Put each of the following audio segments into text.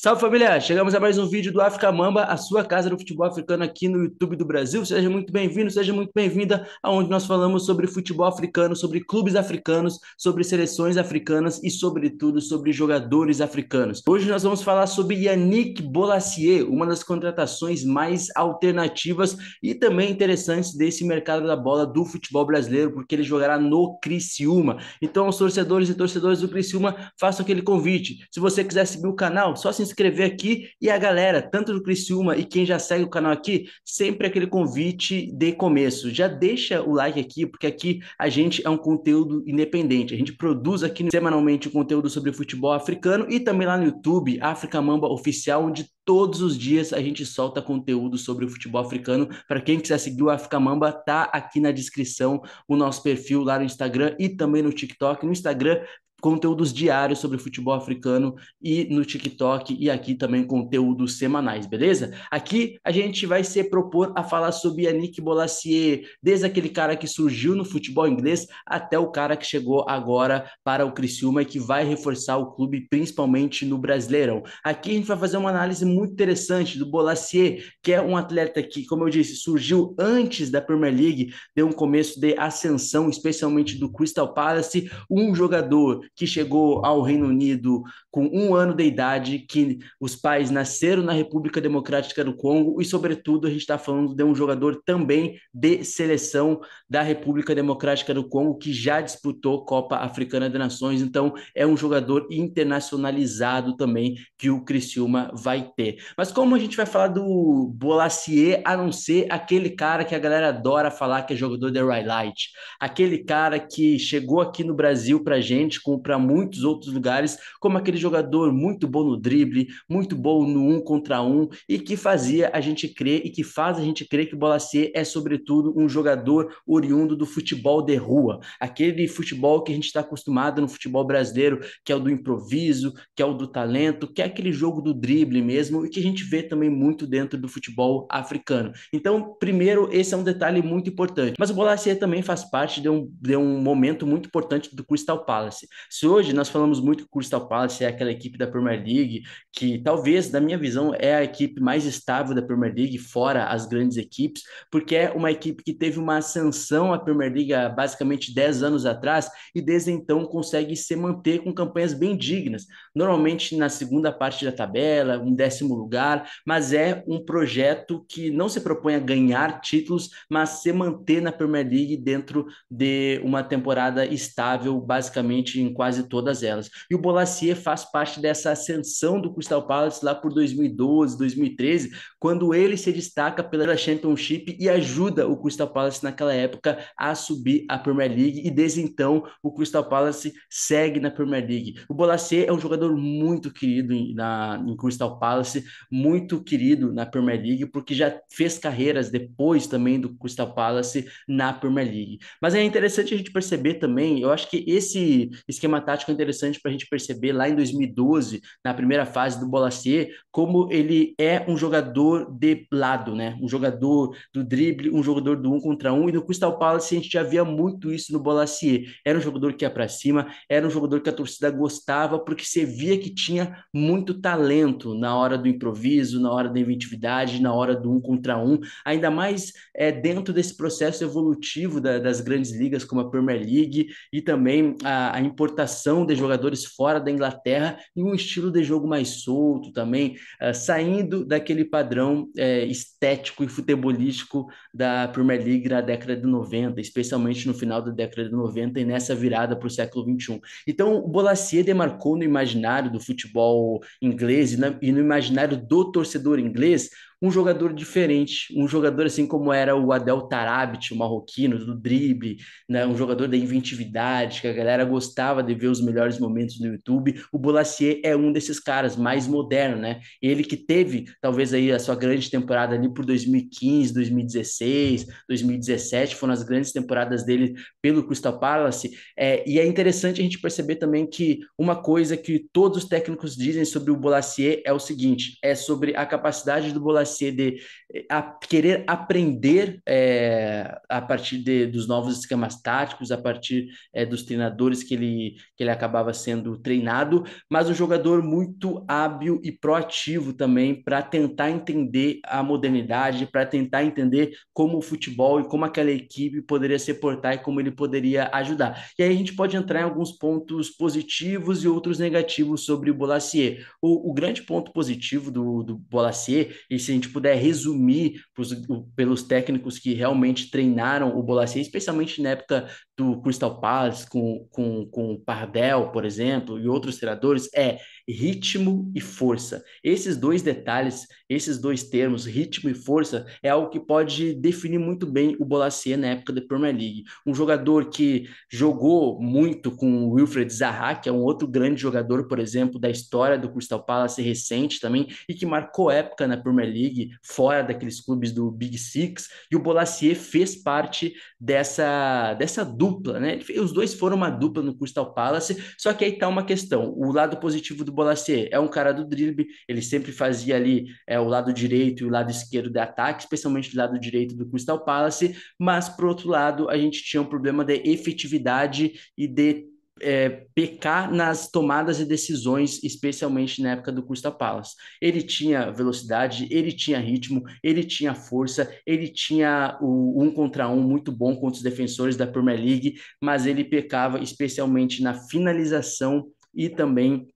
Salve família! Chegamos a mais um vídeo do África Mamba, a sua casa do futebol africano aqui no YouTube do Brasil. Seja muito bem-vindo, seja muito bem-vinda, aonde nós falamos sobre futebol africano, sobre clubes africanos, sobre seleções africanas e, sobretudo, sobre jogadores africanos. Hoje nós vamos falar sobre Yannick Bolassier, uma das contratações mais alternativas e também interessantes desse mercado da bola do futebol brasileiro, porque ele jogará no Criciúma. Então, os torcedores e torcedoras do Criciúma, façam aquele convite. Se você quiser seguir o canal, só se inscrever aqui. E a galera, tanto do Criciúma e quem já segue o canal aqui, sempre aquele convite de começo. Já deixa o like aqui, porque aqui a gente é um conteúdo independente. A gente produz aqui semanalmente o conteúdo sobre futebol africano e também lá no YouTube, África Mamba Oficial, onde todos os dias a gente solta conteúdo sobre o futebol africano. Para quem quiser seguir o África Mamba, tá aqui na descrição o nosso perfil lá no Instagram e também no TikTok. No Instagram, conteúdos diários sobre futebol africano e no TikTok e aqui também conteúdos semanais, beleza? Aqui a gente vai se propor a falar sobre Yannick Bolassier, desde aquele cara que surgiu no futebol inglês até o cara que chegou agora para o Criciúma e que vai reforçar o clube principalmente no Brasileirão. Aqui a gente vai fazer uma análise muito interessante do Bolassier, que é um atleta que, como eu disse, surgiu antes da Premier League, deu um começo de ascensão, especialmente do Crystal Palace, um jogador que chegou ao Reino Unido com um ano de idade, que os pais nasceram na República Democrática do Congo, e, sobretudo, a gente está falando de um jogador também de seleção da República Democrática do Congo, que já disputou Copa Africana de Nações, então é um jogador internacionalizado também que o Criciúma vai ter. Mas como a gente vai falar do Bolacier, a não ser aquele cara que a galera adora falar que é jogador de highlight, aquele cara que chegou aqui no Brasil para gente com para muitos outros lugares, como aquele jogador muito bom no drible, muito bom no um contra um e que fazia a gente crer e que faz a gente crer que o Bolasie é, sobretudo, um jogador oriundo do futebol de rua, aquele futebol que a gente está acostumado no futebol brasileiro, que é o do improviso, que é o do talento, que é aquele jogo do drible mesmo e que a gente vê também muito dentro do futebol africano. Então, primeiro, esse é um detalhe muito importante. Mas o Bolasie também faz parte de um, de um momento muito importante do Crystal Palace. Se hoje nós falamos muito que o Crystal Palace é aquela equipe da Premier League, que talvez, na minha visão, é a equipe mais estável da Premier League, fora as grandes equipes, porque é uma equipe que teve uma ascensão à Premier League há basicamente 10 anos atrás e desde então consegue se manter com campanhas bem dignas. Normalmente na segunda parte da tabela, um décimo lugar, mas é um projeto que não se propõe a ganhar títulos, mas se manter na Premier League dentro de uma temporada estável, basicamente em quase todas elas. E o Bolasie faz parte dessa ascensão do Crystal Palace lá por 2012, 2013, quando ele se destaca pela Championship e ajuda o Crystal Palace naquela época a subir a Premier League e desde então o Crystal Palace segue na Premier League. O Bolasie é um jogador muito querido em, na, em Crystal Palace, muito querido na Premier League, porque já fez carreiras depois também do Crystal Palace na Premier League. Mas é interessante a gente perceber também, eu acho que esse esquema esquema tático interessante para a gente perceber lá em 2012, na primeira fase do Bolasie, como ele é um jogador de lado, né? Um jogador do drible, um jogador do um contra um. E no Crystal Palace a gente já via muito isso no Bolasie. Era um jogador que ia para cima, era um jogador que a torcida gostava, porque você via que tinha muito talento na hora do improviso, na hora da inventividade, na hora do um contra um. Ainda mais é, dentro desse processo evolutivo da, das grandes ligas, como a Premier League, e também a, a importância importação de jogadores fora da Inglaterra e um estilo de jogo mais solto também, uh, saindo daquele padrão eh, estético e futebolístico da Premier League na década de 90, especialmente no final da década de 90 e nessa virada para o século 21. Então, o Bolassier demarcou no imaginário do futebol inglês e no imaginário do torcedor inglês um jogador diferente, um jogador assim como era o Adel Tarabit, o marroquino do drible, né? um jogador da inventividade, que a galera gostava de ver os melhores momentos no YouTube. O Bolacier é um desses caras mais moderno, né? Ele que teve talvez aí a sua grande temporada ali por 2015, 2016, 2017, foram as grandes temporadas dele pelo Crystal Palace. É, e é interessante a gente perceber também que uma coisa que todos os técnicos dizem sobre o Bolacier é o seguinte, é sobre a capacidade do Bolacier ser de eh, a, querer aprender é, a partir de, dos novos esquemas táticos, a partir é, dos treinadores que ele, que ele acabava sendo treinado, mas um jogador muito hábil e proativo também para tentar entender a modernidade, para tentar entender como o futebol e como aquela equipe poderia se portar e como ele poderia ajudar. E aí a gente pode entrar em alguns pontos positivos e outros negativos sobre o Bolassier. O, o grande ponto positivo do, do Bolassier, e se gente puder resumir pros, pelos técnicos que realmente treinaram o Bolasie, especialmente na época do Crystal Palace, com, com, com o Pardel, por exemplo, e outros treinadores, é ritmo e força. Esses dois detalhes, esses dois termos, ritmo e força, é algo que pode definir muito bem o Bolasie na época da Premier League. Um jogador que jogou muito com o Wilfred Zaha, que é um outro grande jogador, por exemplo, da história do Crystal Palace recente também, e que marcou época na Premier League, fora daqueles clubes do Big Six, e o Bolasie fez parte dessa, dessa dupla, né? Os dois foram uma dupla no Crystal Palace, só que aí tá uma questão, o lado positivo do Bolasie é um cara do drible, ele sempre fazia ali é, o lado direito e o lado esquerdo de ataque, especialmente do lado direito do Crystal Palace, mas por outro lado a gente tinha um problema de efetividade e de é, pecar nas tomadas e decisões, especialmente na época do Crystal Palace. Ele tinha velocidade, ele tinha ritmo, ele tinha força, ele tinha o um contra um muito bom contra os defensores da Premier League, mas ele pecava especialmente na finalização e também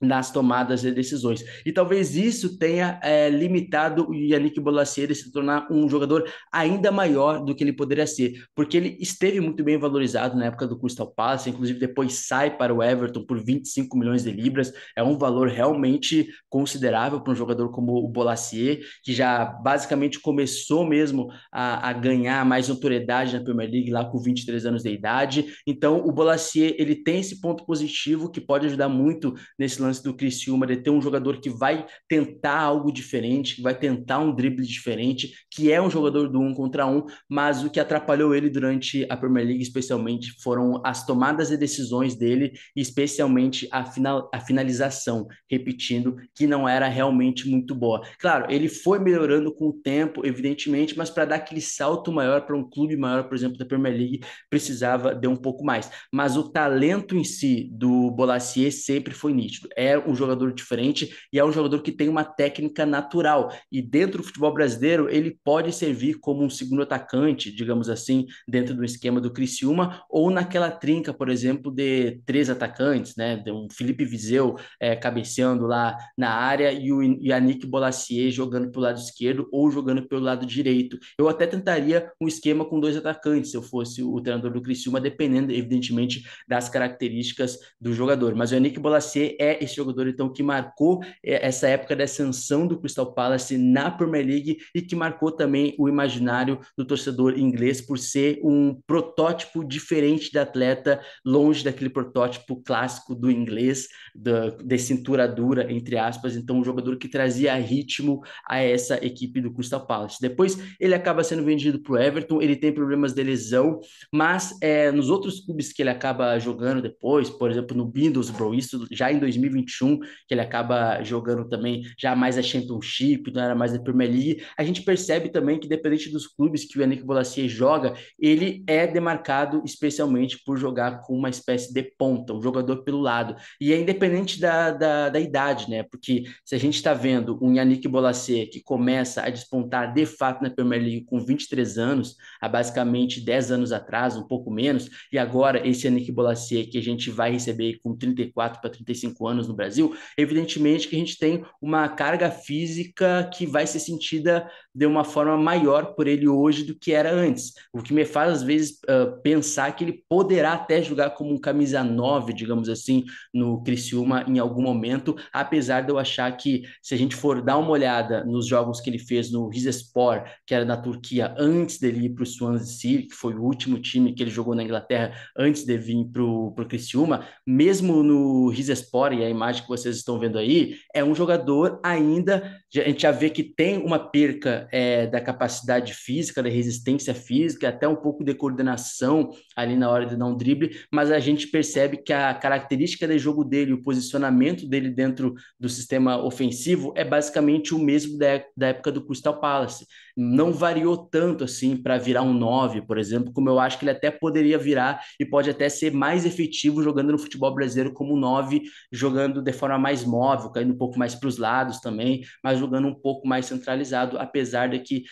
nas tomadas de decisões. E talvez isso tenha é, limitado o Yannick de se tornar um jogador ainda maior do que ele poderia ser, porque ele esteve muito bem valorizado na época do Crystal Palace, inclusive depois sai para o Everton por 25 milhões de libras, é um valor realmente considerável para um jogador como o Bolacier, que já basicamente começou mesmo a, a ganhar mais notoriedade na Premier League lá com 23 anos de idade, então o Bolacier ele tem esse ponto positivo que pode ajudar muito nesse lance do Criciúma de ter um jogador que vai tentar algo diferente, que vai tentar um drible diferente, que é um jogador do um contra um, mas o que atrapalhou ele durante a Premier League, especialmente, foram as tomadas e decisões dele, especialmente a, final, a finalização, repetindo, que não era realmente muito boa. Claro, ele foi melhorando com o tempo, evidentemente, mas para dar aquele salto maior para um clube maior, por exemplo, da Premier League, precisava de um pouco mais. Mas o talento em si do Bolassier sempre foi nítido é um jogador diferente e é um jogador que tem uma técnica natural. E dentro do futebol brasileiro, ele pode servir como um segundo atacante, digamos assim, dentro do esquema do Criciúma, ou naquela trinca, por exemplo, de três atacantes, né? Um Felipe Vizeu é, cabeceando lá na área e o Yannick Bolassier jogando pelo lado esquerdo ou jogando pelo lado direito. Eu até tentaria um esquema com dois atacantes, se eu fosse o treinador do Criciúma, dependendo, evidentemente, das características do jogador. Mas o Yannick Bolassier é esse jogador então que marcou é, essa época da ascensão do Crystal Palace na Premier League e que marcou também o imaginário do torcedor inglês por ser um protótipo diferente de atleta, longe daquele protótipo clássico do inglês, da, de cintura dura, entre aspas. Então, um jogador que trazia ritmo a essa equipe do Crystal Palace. Depois, ele acaba sendo vendido para o Everton, ele tem problemas de lesão, mas é, nos outros clubes que ele acaba jogando depois, por exemplo, no Middlesbrough, isso já em 2020, 2021, que ele acaba jogando também já mais a Championship, não era mais a Premier League. A gente percebe também que, dependente dos clubes que o Yannick Bolasie joga, ele é demarcado especialmente por jogar com uma espécie de ponta, um jogador pelo lado. E é independente da, da, da idade, né? Porque se a gente está vendo um Yannick Bolasie que começa a despontar de fato na Premier League com 23 anos, há basicamente 10 anos atrás, um pouco menos, e agora esse Yannick Bolasie que a gente vai receber com 34 para 35 anos anos no Brasil, evidentemente que a gente tem uma carga física que vai ser sentida de uma forma maior por ele hoje do que era antes, o que me faz às vezes uh, pensar que ele poderá até jogar como um camisa 9, digamos assim, no Criciúma em algum momento, apesar de eu achar que se a gente for dar uma olhada nos jogos que ele fez no Rizespor, que era na Turquia, antes dele ir para o Swansea City, que foi o último time que ele jogou na Inglaterra antes de vir para o Criciúma, mesmo no Rizespor, e aí imagem que vocês estão vendo aí, é um jogador ainda, a gente já vê que tem uma perca é, da capacidade física, da resistência física, até um pouco de coordenação ali na hora de dar um drible, mas a gente percebe que a característica de jogo dele, o posicionamento dele dentro do sistema ofensivo é basicamente o mesmo da, da época do Crystal Palace. Não variou tanto assim para virar um 9, por exemplo, como eu acho que ele até poderia virar e pode até ser mais efetivo jogando no futebol brasileiro como 9, jogando jogando de forma mais móvel, caindo um pouco mais para os lados também, mas jogando um pouco mais centralizado, apesar de que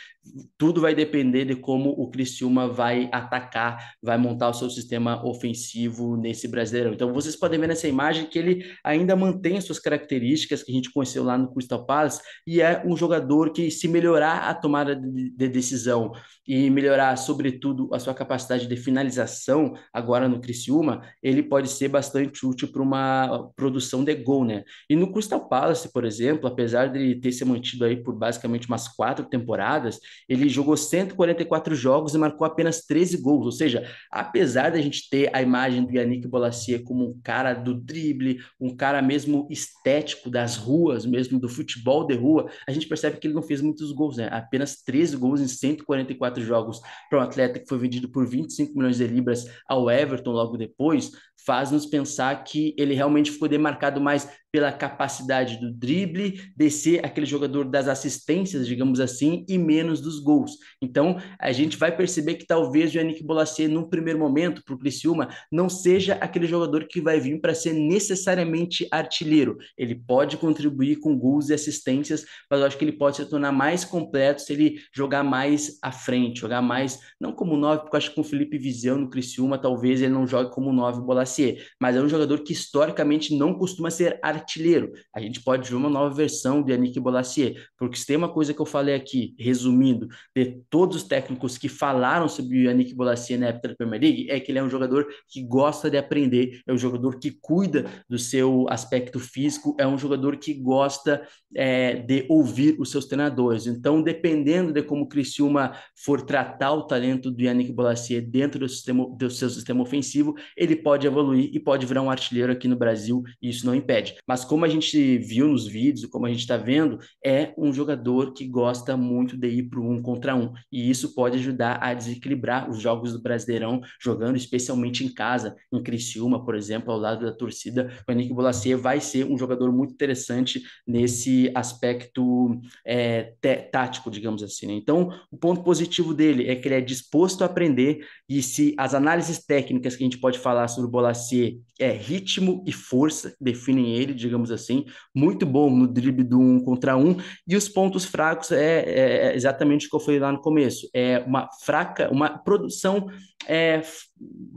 tudo vai depender de como o Criciúma vai atacar, vai montar o seu sistema ofensivo nesse Brasileirão. Então vocês podem ver nessa imagem que ele ainda mantém as suas características que a gente conheceu lá no Crystal Palace e é um jogador que se melhorar a tomada de decisão e melhorar sobretudo a sua capacidade de finalização agora no Criciúma, ele pode ser bastante útil para uma produção de gol, né? E no Crystal Palace, por exemplo, apesar de ter se mantido aí por basicamente umas quatro temporadas, ele jogou 144 jogos e marcou apenas 13 gols. Ou seja, apesar da gente ter a imagem do Yannick Bolasie como um cara do drible, um cara mesmo estético das ruas, mesmo do futebol de rua, a gente percebe que ele não fez muitos gols, né? Apenas 13 gols em 144 jogos para um atleta que foi vendido por 25 milhões de libras ao Everton logo depois, faz-nos pensar que ele realmente ficou demarcado mais pela capacidade do drible, descer aquele jogador das assistências, digamos assim, e menos dos gols. Então, a gente vai perceber que talvez o Yannick Bolasie, num primeiro momento, para o Criciúma, não seja aquele jogador que vai vir para ser necessariamente artilheiro. Ele pode contribuir com gols e assistências, mas eu acho que ele pode se tornar mais completo se ele jogar mais à frente, jogar mais, não como nove, porque eu acho que com o Felipe Viseu no Criciúma, talvez ele não jogue como nove Bolasie, mas é um jogador que historicamente não costuma ser artilheiro artilheiro. A gente pode ver uma nova versão de Yannick Bolassier, porque se tem uma coisa que eu falei aqui, resumindo, de todos os técnicos que falaram sobre o Yannick Bolassier na época da Premier League, é que ele é um jogador que gosta de aprender, é um jogador que cuida do seu aspecto físico, é um jogador que gosta é, de ouvir os seus treinadores. Então, dependendo de como o Criciúma for tratar o talento do Yannick Bolassier dentro do, sistema, do seu sistema ofensivo, ele pode evoluir e pode virar um artilheiro aqui no Brasil, e isso não impede. Mas mas como a gente viu nos vídeos, como a gente está vendo, é um jogador que gosta muito de ir para o um contra um. E isso pode ajudar a desequilibrar os jogos do Brasileirão, jogando especialmente em casa, em Criciúma, por exemplo, ao lado da torcida. O Henrique Bolacé vai ser um jogador muito interessante nesse aspecto é, tático, digamos assim. Né? Então, o ponto positivo dele é que ele é disposto a aprender e se as análises técnicas que a gente pode falar sobre o Bolasie é ritmo e força, definem ele, digamos assim, muito bom no drible do um contra um, e os pontos fracos é, é, é exatamente o que eu falei lá no começo, é uma fraca, uma produção é,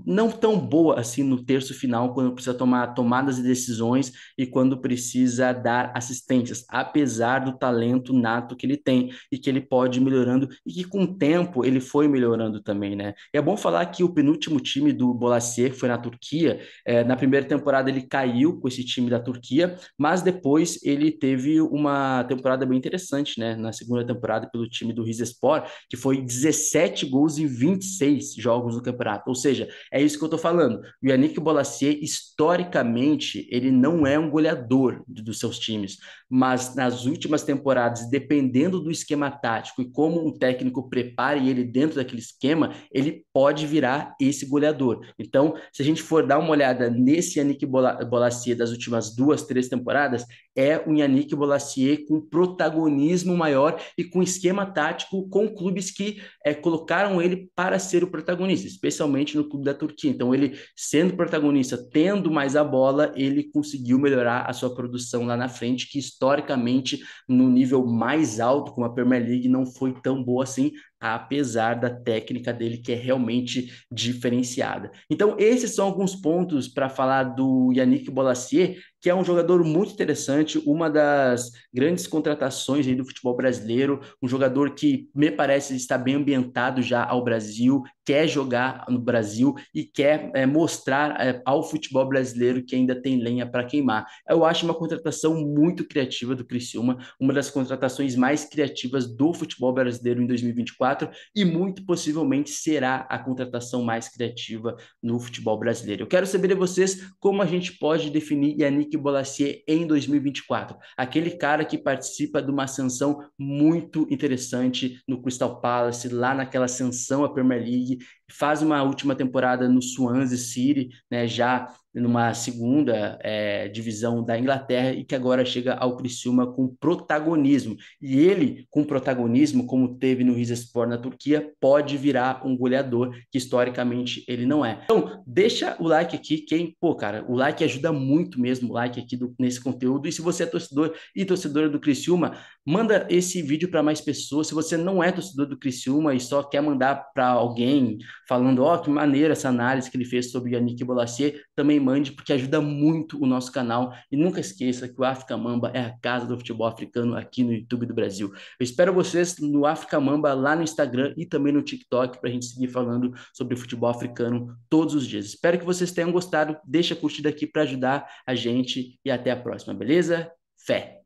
não tão boa assim no terço final, quando precisa tomar tomadas e decisões e quando precisa dar assistências, apesar do talento nato que ele tem e que ele pode ir melhorando e que com o tempo ele foi melhorando também, né? E é bom falar que o penúltimo time do Bolasie, que foi na Turquia, é, na primeira temporada ele caiu com esse time da Turquia, mas depois ele teve uma temporada bem interessante, né? Na segunda temporada pelo time do Rizespor, que foi 17 gols em 26 jogos no campeonato, ou seja, seja, é isso que eu estou falando. O Yannick Bolasie, historicamente, ele não é um goleador dos seus times, mas nas últimas temporadas, dependendo do esquema tático e como um técnico prepare ele dentro daquele esquema, ele pode virar esse goleador. Então, se a gente for dar uma olhada nesse Yannick Bolasie das últimas duas, três temporadas, é um Yannick Bolasie com protagonismo maior e com esquema tático com clubes que é, colocaram ele para ser o protagonista, especialmente no clube da Turquia. Então, ele sendo protagonista, tendo mais a bola, ele conseguiu melhorar a sua produção lá na frente, que historicamente, no nível mais alto, como a Premier League, não foi tão boa assim, apesar da técnica dele que é realmente diferenciada. Então, esses são alguns pontos para falar do Yannick Bolassier, que é um jogador muito interessante, uma das grandes contratações aí do futebol brasileiro, um jogador que me parece estar bem ambientado já ao Brasil, quer jogar no Brasil e quer é, mostrar é, ao futebol brasileiro que ainda tem lenha para queimar. Eu acho uma contratação muito criativa do Criciúma, uma das contratações mais criativas do futebol brasileiro em 2024 2024 e muito possivelmente será a contratação mais criativa no futebol brasileiro. Eu quero saber de vocês como a gente pode definir Yannick Bolasie em 2024, aquele cara que participa de uma ascensão muito interessante no Crystal Palace, lá naquela ascensão à Premier League, faz uma última temporada no Swansea City, né, já numa segunda é, divisão da Inglaterra e que agora chega ao Criciúma com protagonismo. E ele, com protagonismo, como teve no Rizespor na Turquia, pode virar um goleador que historicamente ele não é. Então, deixa o like aqui, quem, pô, cara, o like ajuda muito mesmo, o like aqui do, nesse conteúdo. E se você é torcedor e torcedora do Criciúma, manda esse vídeo para mais pessoas. Se você não é torcedor do Criciúma e só quer mandar para alguém falando, ó, oh, que maneira essa análise que ele fez sobre Yannick Bolasie, também mande, porque ajuda muito o nosso canal. E nunca esqueça que o África Mamba é a casa do futebol africano aqui no YouTube do Brasil. Eu espero vocês no África Mamba lá no Instagram e também no TikTok para a gente seguir falando sobre futebol africano todos os dias. Espero que vocês tenham gostado. Deixa a curtida aqui para ajudar a gente e até a próxima, beleza? Fé!